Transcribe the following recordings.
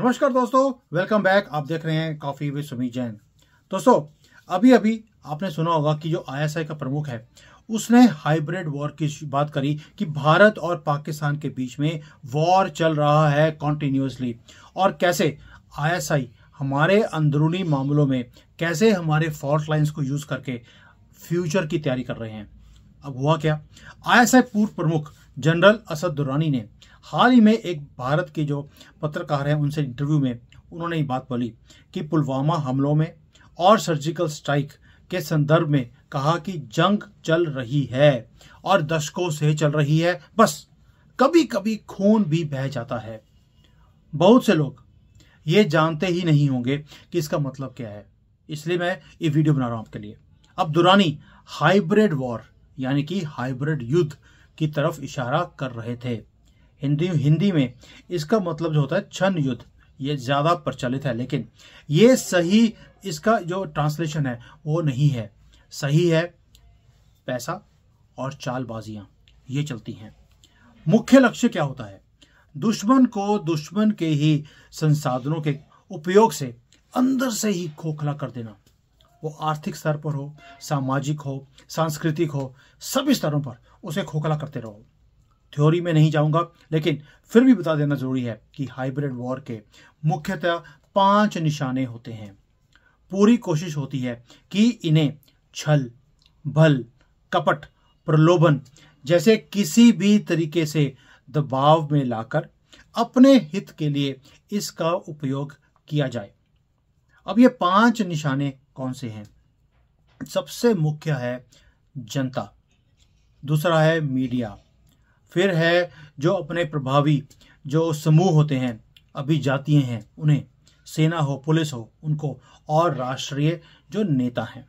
नमस्कार दोस्तों welcome back आप देख रहे हैं कॉफी विद सुमित जैन दोस्तों अभी अभी आपने सुना होगा कि जो आईएसआई का प्रमुख है उसने हाइब्रिड वॉर की बात करी कि भारत और पाकिस्तान के बीच में वॉर चल रहा है कॉन्टिन्यूसली और कैसे आईएसआई हमारे अंदरूनी मामलों में कैसे हमारे फॉल्ट लाइन्स को यूज़ करके फ्यूचर की तैयारी कर रहे हैं अब हुआ क्या आई पूर्व प्रमुख जनरल असद दुरानी ने हाल ही में एक भारत के जो पत्रकार हैं उनसे इंटरव्यू में उन्होंने ये बात बोली कि पुलवामा हमलों में और सर्जिकल स्ट्राइक के संदर्भ में कहा कि जंग चल रही है और दशकों से चल रही है बस कभी कभी खून भी बह जाता है बहुत से लोग ये जानते ही नहीं होंगे कि इसका मतलब क्या है इसलिए मैं ये वीडियो बना रहा हूं आपके लिए अब दुरानी हाइब्रिड वॉर यानी कि हाइब्रिड युद्ध की तरफ इशारा कर रहे थे हिंदी हिंदी में इसका मतलब जो होता है छन युद्ध ये ज़्यादा प्रचलित है लेकिन ये सही इसका जो ट्रांसलेशन है वो नहीं है सही है पैसा और चालबाजियां ये चलती हैं मुख्य लक्ष्य क्या होता है दुश्मन को दुश्मन के ही संसाधनों के उपयोग से अंदर से ही खोखला कर देना वो आर्थिक स्तर पर हो सामाजिक हो सांस्कृतिक हो सभी स्तरों पर उसे खोखला करते रहो थ्योरी में नहीं जाऊंगा लेकिन फिर भी बता देना जरूरी है कि हाइब्रिड वॉर के मुख्यतः पांच निशाने होते हैं पूरी कोशिश होती है कि इन्हें छल भल कपट प्रलोभन जैसे किसी भी तरीके से दबाव में लाकर अपने हित के लिए इसका उपयोग किया जाए अब ये पांच निशाने कौन से हैं सबसे मुख्य है जनता दूसरा है मीडिया फिर है जो अपने प्रभावी जो समूह होते हैं अभी जातीय हैं उन्हें सेना हो पुलिस हो उनको और राष्ट्रीय जो नेता हैं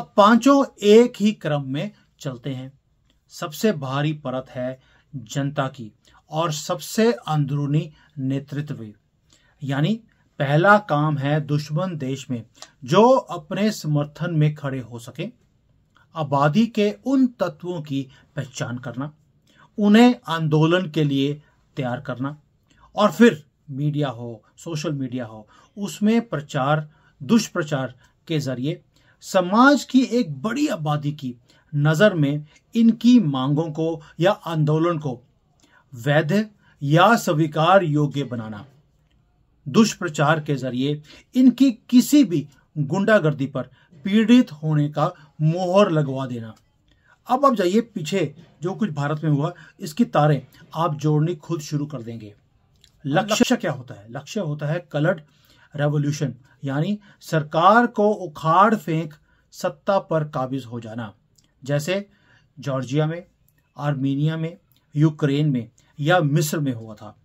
अब पांचों एक ही क्रम में चलते हैं सबसे भारी परत है जनता की और सबसे अंदरूनी नेतृत्व यानी पहला काम है दुश्मन देश में जो अपने समर्थन में खड़े हो सके आबादी के उन तत्वों की पहचान करना उन्हें आंदोलन के लिए तैयार करना और फिर मीडिया हो सोशल मीडिया हो उसमें प्रचार दुष्प्रचार के जरिए समाज की एक बड़ी आबादी की नज़र में इनकी मांगों को या आंदोलन को वैध या स्वीकार योग्य बनाना दुष्प्रचार के जरिए इनकी किसी भी गुंडागर्दी पर पीड़ित होने का मोहर लगवा देना अब आप जाइए पीछे जो कुछ भारत में हुआ इसकी तारें आप जोड़नी खुद शुरू कर देंगे लक्ष्य क्या होता है लक्ष्य होता है कलर्ड रेवोल्यूशन यानी सरकार को उखाड़ फेंक सत्ता पर काबिज हो जाना जैसे जॉर्जिया में आर्मेनिया में यूक्रेन में या मिस्र में हुआ था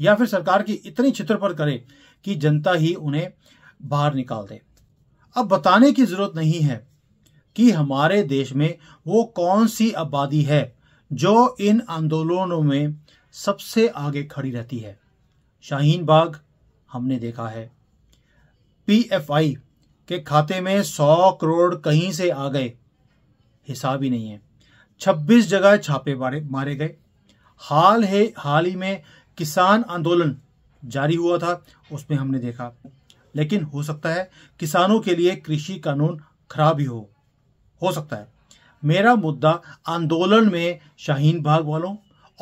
या फिर सरकार की इतनी पर करे कि जनता ही उन्हें बाहर निकाल दे अब बताने की जरूरत नहीं है कि हमारे देश में वो कौन सी आबादी है जो इन आंदोलनों में सबसे आगे खड़ी रहती है शाहीन बाग हमने देखा है पीएफआई के खाते में सौ करोड़ कहीं से आ गए हिसाब ही नहीं है 26 जगह छापे मारे गए हाल है हाल ही में किसान आंदोलन जारी हुआ था उसमें हमने देखा लेकिन हो सकता है किसानों के लिए कृषि कानून खराब ही हो हो सकता है मेरा मुद्दा आंदोलन में शाहीन बाग वालों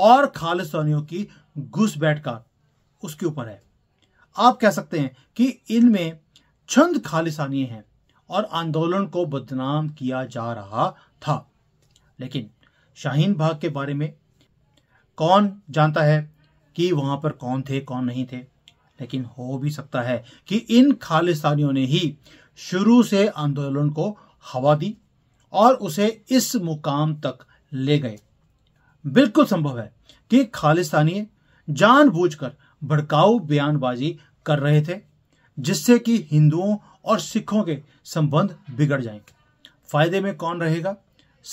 और खालिस्तानियों की घुसपैठ का उसके ऊपर है आप कह सकते हैं कि इनमें छंद खालिस्तानी हैं और आंदोलन को बदनाम किया जा रहा था लेकिन शाहीन बाग के बारे में कौन जानता है कि वहां पर कौन थे कौन नहीं थे लेकिन हो भी सकता है कि इन खालिस्तानियों ने ही शुरू से आंदोलन को हवा दी और उसे इस मुकाम तक ले गए बिल्कुल संभव है कि खालिस्तानी जानबूझकर भड़काऊ बयानबाजी कर रहे थे जिससे कि हिंदुओं और सिखों के संबंध बिगड़ जाएंगे फायदे में कौन रहेगा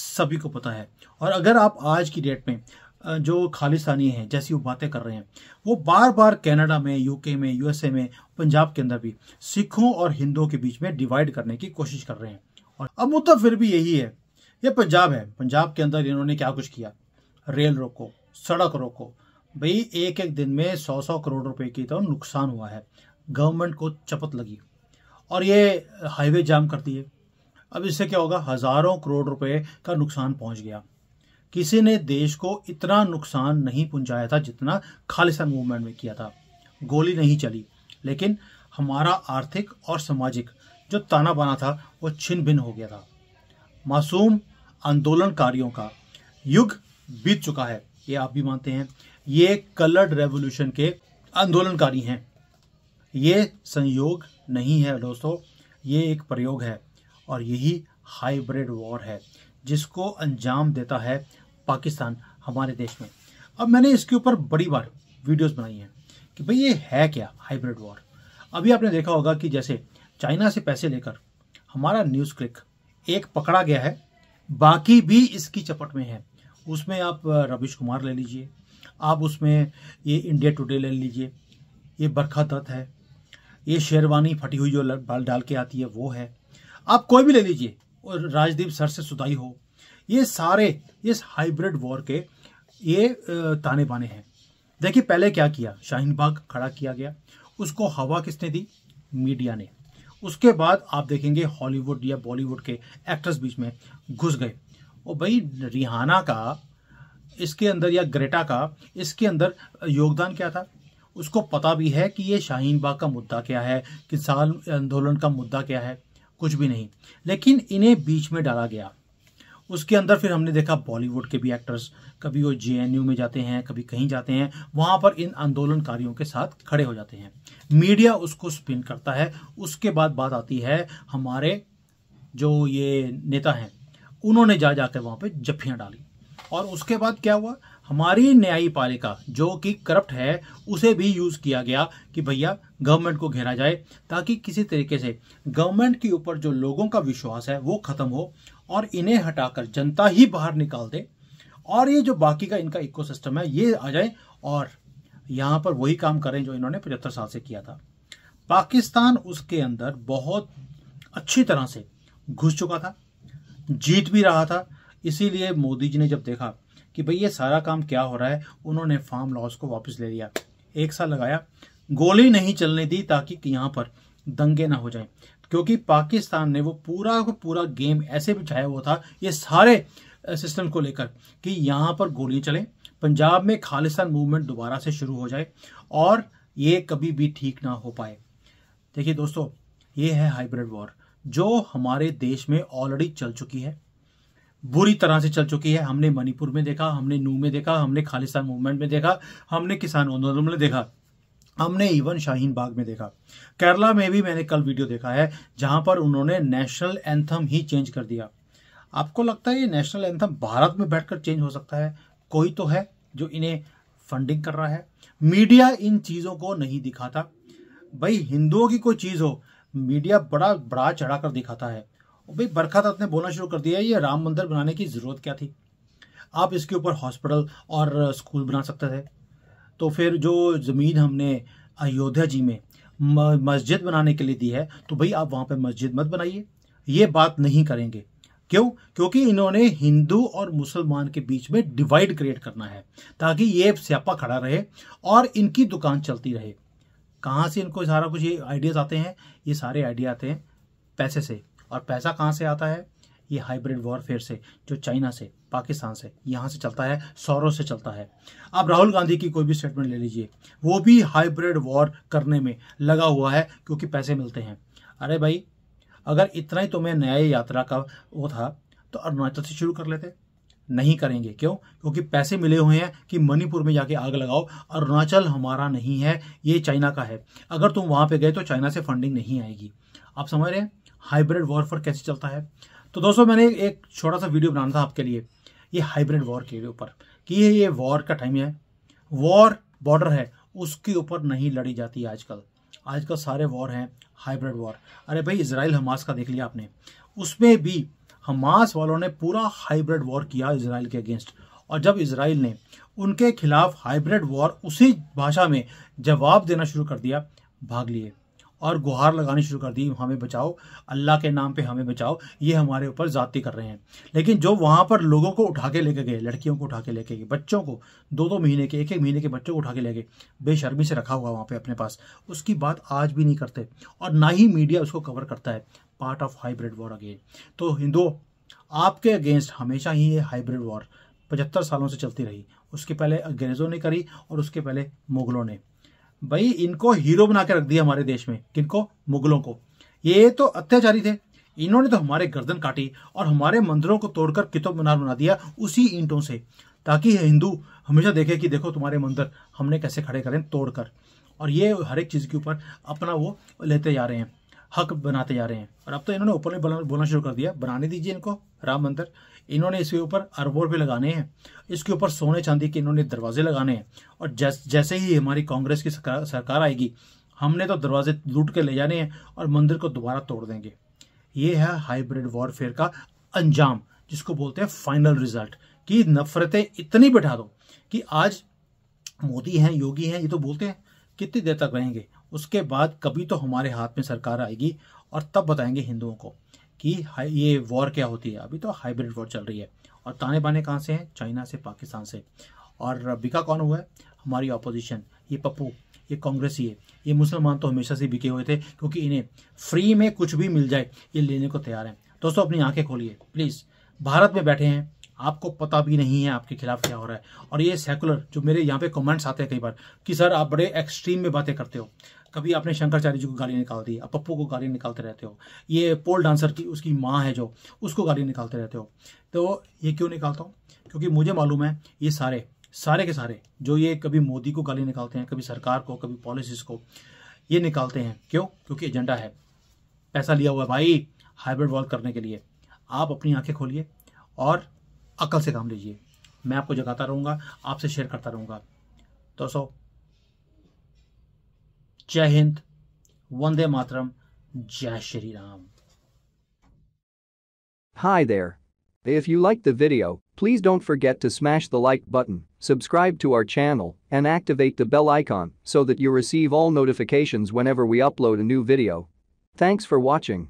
सभी को पता है और अगर आप आज की डेट में जो खालिस्तानी हैं जैसी वो बातें कर रहे हैं वो बार बार कनाडा में यूके में यूएसए में पंजाब के अंदर भी सिखों और हिंदुओं के बीच में डिवाइड करने की कोशिश कर रहे हैं और अब मुद्दा फिर भी यही है ये पंजाब है पंजाब के अंदर इन्होंने क्या कुछ किया रेल रोको सड़क रोको भाई एक एक दिन में सौ सौ करोड़ रुपए की तो नुकसान हुआ है गवर्नमेंट को चपत लगी और ये हाईवे जाम कर दिए अब इससे क्या होगा हज़ारों करोड़ रुपए का नुकसान पहुंच गया किसी ने देश को इतना नुकसान नहीं पहुंचाया था जितना खालिस्तान मूवमेंट में किया था गोली नहीं चली लेकिन हमारा आर्थिक और सामाजिक जो ताना बाना था वो छिन भिन हो गया था मासूम आंदोलनकारियों का युग बीत चुका है ये आप भी मानते हैं ये कलर्ड रेवोल्यूशन के आंदोलनकारी हैं ये संयोग नहीं है दोस्तों ये एक प्रयोग है और यही हाइब्रिड वॉर है जिसको अंजाम देता है पाकिस्तान हमारे देश में अब मैंने इसके ऊपर बड़ी बार वीडियोस बनाई हैं कि भाई ये है क्या हाइब्रिड वॉर अभी आपने देखा होगा कि जैसे चाइना से पैसे लेकर हमारा न्यूज़ क्लिक एक पकड़ा गया है बाकी भी इसकी चपट में है उसमें आप रविश कुमार ले लीजिए आप उसमें ये इंडिया टुडे ले लीजिए ये बरखा दत्त है ये शेरवानी फटी हुई जो बाल डाल के आती है वो है आप कोई भी ले लीजिए और राजदीप सर से सुधाई हो ये सारे इस हाइब्रिड वॉर के ये ताने बाने हैं देखिए पहले क्या किया शाहीन बाग खड़ा किया गया उसको हवा किसने दी मीडिया ने उसके बाद आप देखेंगे हॉलीवुड या बॉलीवुड के एक्टर्स बीच में घुस गए और भाई रिहाना का इसके अंदर या ग्रेटा का इसके अंदर योगदान क्या था उसको पता भी है कि ये शाहीन बाग का मुद्दा क्या है किसान आंदोलन का मुद्दा क्या है कुछ भी नहीं लेकिन इन्हें बीच में डाला गया उसके अंदर फिर हमने देखा बॉलीवुड के भी एक्टर्स कभी वो जे में जाते हैं कभी कहीं जाते हैं वहाँ पर इन आंदोलनकारियों के साथ खड़े हो जाते हैं मीडिया उसको स्पिन करता है उसके बाद बात आती है हमारे जो ये नेता हैं उन्होंने जा जाकर वहाँ पर जफ्फियाँ डाली और उसके बाद क्या हुआ हमारी न्यायपालिका जो कि करप्ट है उसे भी यूज़ किया गया कि भैया गवर्नमेंट को घेरा जाए ताकि किसी तरीके से गवर्नमेंट के ऊपर जो लोगों का विश्वास है वो ख़त्म हो और इन्हें हटाकर जनता ही बाहर निकाल दे और ये जो बाकी का इनका इकोसिस्टम है ये आ जाए और यहाँ पर वही काम करें जो इन्होंने पचहत्तर साल से किया था पाकिस्तान उसके अंदर बहुत अच्छी तरह से घुस चुका था जीत भी रहा था इसीलिए मोदी जी ने जब देखा कि भाई ये सारा काम क्या हो रहा है उन्होंने फार्म लॉस को वापस ले लिया एक साल लगाया गोली नहीं चलने दी ताकि यहाँ पर दंगे ना हो जाएं क्योंकि पाकिस्तान ने वो पूरा को पूरा गेम ऐसे बिछाया हुआ था ये सारे सिस्टम को लेकर कि यहाँ पर गोलियाँ चलें पंजाब में खालिस्तान मूवमेंट दोबारा से शुरू हो जाए और ये कभी भी ठीक ना हो पाए देखिए दोस्तों ये है हाइब्रिड वॉर जो हमारे देश में ऑलरेडी चल चुकी है बुरी तरह से चल चुकी है हमने मणिपुर में देखा हमने नू में देखा हमने खालिस्तान मूवमेंट में देखा हमने किसान आंदोलन में देखा हमने इवन शाहीन बाग में देखा केरला में भी मैंने कल वीडियो देखा है जहां पर उन्होंने नेशनल एंथम ही चेंज कर दिया आपको लगता है ये नेशनल एंथम भारत में बैठकर चेंज हो सकता है कोई तो है जो इन्हें फंडिंग कर रहा है मीडिया इन चीज़ों को नहीं दिखाता भाई हिंदुओं की कोई चीज़ हो मीडिया बड़ा बड़ा चढ़ा कर दिखाता है भाई बरखा ने बोलना शुरू कर दिया ये राम मंदिर बनाने की ज़रूरत क्या थी आप इसके ऊपर हॉस्पिटल और स्कूल बना सकते थे तो फिर जो ज़मीन हमने अयोध्या जी में मस्जिद बनाने के लिए दी है तो भाई आप वहाँ पर मस्जिद मत बनाइए ये बात नहीं करेंगे क्यों क्योंकि इन्होंने हिंदू और मुसलमान के बीच में डिवाइड क्रिएट करना है ताकि ये स्यापा खड़ा रहे और इनकी दुकान चलती रहे कहाँ से इनको सारा कुछ ये आइडियाज़ आते हैं ये सारे आइडिया आते हैं पैसे से और पैसा कहाँ से आता है ये हाइब्रिड वॉरफेयर से जो चाइना से पाकिस्तान से यहाँ से चलता है सौरों से चलता है अब राहुल गांधी की कोई भी स्टेटमेंट ले लीजिए वो भी हाइब्रिड वॉर करने में लगा हुआ है क्योंकि पैसे मिलते हैं अरे भाई अगर इतना ही तुम्हें तो न्याय यात्रा का वो था तो अरुणाचल से शुरू कर लेते नहीं करेंगे क्यों क्योंकि पैसे मिले हुए हैं कि मणिपुर में जाके आग लगाओ अरुणाचल हमारा नहीं है ये चाइना का है अगर तुम वहाँ पे गए तो चाइना से फंडिंग नहीं आएगी आप समझ रहे हैं हाइब्रिड वॉरफेयर कैसे चलता है तो दोस्तों मैंने एक छोटा सा वीडियो बनाना था आपके लिए ये हाइब्रिड वॉर के ऊपर कि ये ये वॉर का टाइम है वॉर बॉर्डर है उसके ऊपर नहीं लड़ी जाती आजकल आजकल सारे वॉर हैं हाइब्रिड वॉर अरे भाई इसराइल हमास का देख लिया आपने उसमें भी हमास वालों ने पूरा हाइब्रिड वॉर किया इसराइल के अगेंस्ट और जब इसराइल ने उनके खिलाफ हाइब्रिड वॉर उसी भाषा में जवाब देना शुरू कर दिया भाग लिए और गुहार लगानी शुरू कर दी हमें बचाओ अल्लाह के नाम पे हमें बचाओ ये हमारे ऊपर ज़्यादती कर रहे हैं लेकिन जो वहाँ पर लोगों को उठा के लेके गए लड़कियों को उठा के लेके गए बच्चों को दो दो महीने के एक एक महीने के बच्चों को उठा के ले गए बेशर्मी से रखा हुआ वहाँ पर अपने पास उसकी बात आज भी नहीं करते और ना ही मीडिया उसको कवर करता है part of hybrid war again तो हिंदुओं आपके अगेंस्ट हमेशा ही ये हाइब्रिड वॉर पचहत्तर सालों से चलती रही उसके पहले अंग्रेज़ों ने करी और उसके पहले मुग़लों ने भाई इनको हीरो बना के रख दिया हमारे देश में किनको मुगलों को ये तो अत्याचारी थे इन्होंने तो हमारे गर्दन काटी और हमारे मंदिरों को तोड़कर कितब मीनार बना दिया उसी ईंटों से ताकि हिंदू हमेशा देखे कि देखो तुम्हारे मंदिर हमने कैसे खड़े करें तोड़कर और ये हर एक चीज़ के ऊपर अपना वो लेते जा रहे हैं हक बनाते जा रहे हैं और अब तो इन्होंने ऊपर ओपनली बोलना शुरू कर दिया बनाने दीजिए इनको राम मंदिर इन्होंने इसके ऊपर अरबों भी लगाने हैं इसके ऊपर सोने चांदी के इन्होंने दरवाजे लगाने हैं और जैस, जैसे ही हमारी कांग्रेस की सरकार, सरकार आएगी हमने तो दरवाजे लूट के ले जाने हैं और मंदिर को दोबारा तोड़ देंगे ये है हाइब्रिड वॉरफेयर का अंजाम जिसको बोलते हैं फाइनल रिजल्ट कि नफरतें इतनी बैठा दो कि आज मोदी हैं योगी हैं ये तो बोलते हैं कितनी देर तक रहेंगे उसके बाद कभी तो हमारे हाथ में सरकार आएगी और तब बताएंगे हिंदुओं को कि ये वॉर क्या होती है अभी तो हाइब्रिड वॉर चल रही है और ताने बाने कहाँ से हैं चाइना से पाकिस्तान से और बिका कौन हुआ है हमारी अपोजिशन ये पप्पू ये ही है ये मुसलमान तो हमेशा से बिके हुए थे क्योंकि इन्हें फ्री में कुछ भी मिल जाए ये लेने को तैयार हैं दोस्तों अपनी आंखें खोलिए प्लीज़ भारत में बैठे हैं आपको पता भी नहीं है आपके खिलाफ क्या हो रहा है और ये सेकुलर जो मेरे यहाँ पे कमेंट्स आते हैं कई बार कि सर आप बड़े एक्सट्रीम में बातें करते हो कभी आपने शंकराचार्य जी को गाली निकाल दी आप पप्पू को गाली निकालते रहते हो ये पोल डांसर की उसकी माँ है जो उसको गाली निकालते रहते हो तो ये क्यों निकालता हूँ क्योंकि मुझे मालूम है ये सारे सारे के सारे जो ये कभी मोदी को गाली निकालते हैं कभी सरकार को कभी पॉलिसीज को ये निकालते हैं क्यों क्योंकि एजेंडा है पैसा लिया हुआ है भाई हाइब्रिड वॉल करने के लिए आप अपनी आंखें खोलिए और अकल से काम लीजिए मैं आपको जगाता रहूँगा आपसे शेयर करता रहूँगा दोस्तों जय हिंद वंदे मातरम जय Shri Ram Hi there. If you liked the video, please don't forget to smash the like button, subscribe to our channel, and activate the bell icon so that you receive all notifications whenever we upload a new video. Thanks for watching.